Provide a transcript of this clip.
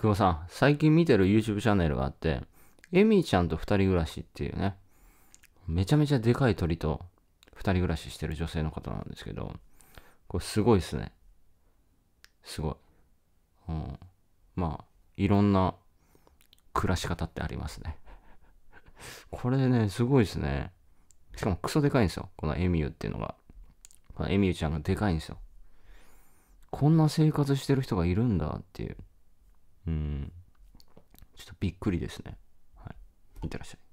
久保さん、最近見てる YouTube チャンネルがあって、エミちゃんと二人暮らしっていうね、めちゃめちゃでかい鳥と二人暮らししてる女性の方なんですけど、これすごいっすね。すごい。うん。まあ、いろんな暮らし方ってありますね。これね、すごいですね。しかもクソでかいんですよ。このエミューっていうのが。このエミューちゃんがでかいんですよ。こんな生活してる人がいるんだっていう。うんちょっとびっくりですねはいいってらっしゃい